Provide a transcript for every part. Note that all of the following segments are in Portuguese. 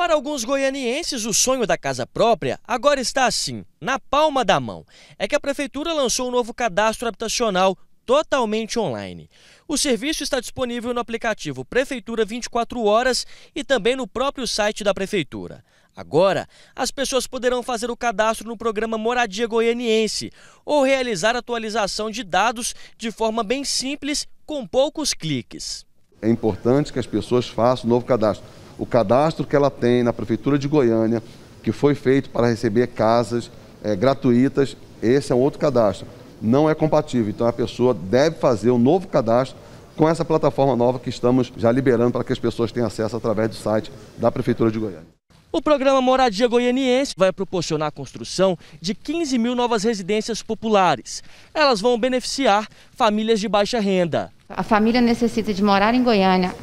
Para alguns goianienses, o sonho da casa própria agora está assim, na palma da mão. É que a prefeitura lançou um novo cadastro habitacional totalmente online. O serviço está disponível no aplicativo Prefeitura 24 Horas e também no próprio site da prefeitura. Agora, as pessoas poderão fazer o cadastro no programa Moradia Goianiense ou realizar atualização de dados de forma bem simples, com poucos cliques é importante que as pessoas façam o novo cadastro. O cadastro que ela tem na Prefeitura de Goiânia, que foi feito para receber casas é, gratuitas, esse é um outro cadastro. Não é compatível. Então a pessoa deve fazer um novo cadastro com essa plataforma nova que estamos já liberando para que as pessoas tenham acesso através do site da Prefeitura de Goiânia. O programa Moradia Goianiense vai proporcionar a construção de 15 mil novas residências populares. Elas vão beneficiar famílias de baixa renda. A família necessita de morar em Goiânia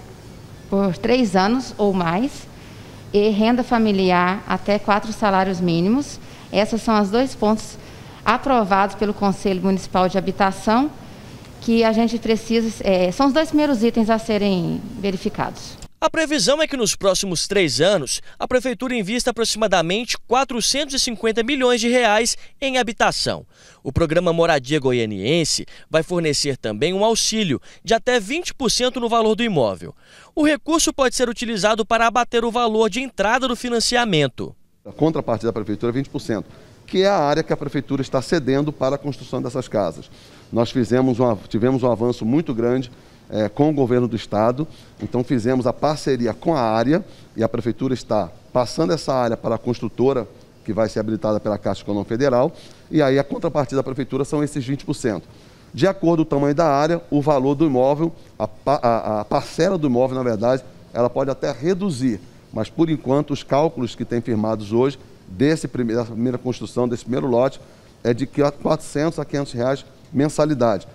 por três anos ou mais e renda familiar até quatro salários mínimos. Essas são as dois pontos aprovados pelo Conselho Municipal de Habitação que a gente precisa. É, são os dois primeiros itens a serem verificados. A previsão é que nos próximos três anos, a Prefeitura invista aproximadamente 450 milhões de reais em habitação. O programa Moradia Goianiense vai fornecer também um auxílio de até 20% no valor do imóvel. O recurso pode ser utilizado para abater o valor de entrada do financiamento. A contraparte da Prefeitura é 20%, que é a área que a Prefeitura está cedendo para a construção dessas casas. Nós fizemos tivemos um avanço muito grande é, com o governo do estado. Então fizemos a parceria com a área e a prefeitura está passando essa área para a construtora que vai ser habilitada pela Caixa Econômica Federal e aí a contrapartida da prefeitura são esses 20%. De acordo com o tamanho da área, o valor do imóvel, a, a, a parcela do imóvel, na verdade, ela pode até reduzir, mas por enquanto os cálculos que têm firmados hoje desse primeira, dessa primeira construção, desse primeiro lote, é de 400 a 500 reais mensalidade.